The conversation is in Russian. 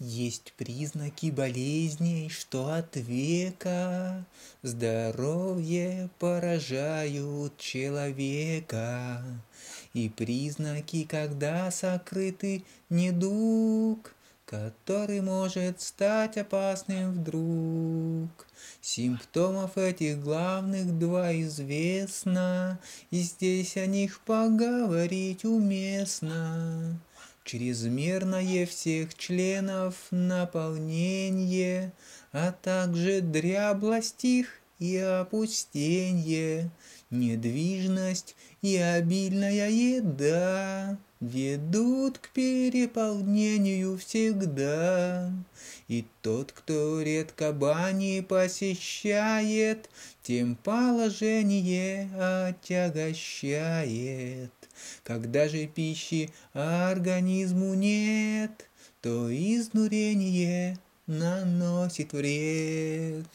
Есть признаки болезней, что от века Здоровье поражают человека. И признаки, когда сокрыты недуг, Который может стать опасным вдруг. Симптомов этих главных два известно, И здесь о них поговорить уместно чрезмерное всех членов наполнение, а также дряблость их и опустенье, недвижность и обильная еда ведут к переполнению всегда. И тот, кто редко бани посещает, Тем положение отягощает. Когда же пищи организму нет, То изнурение наносит вред.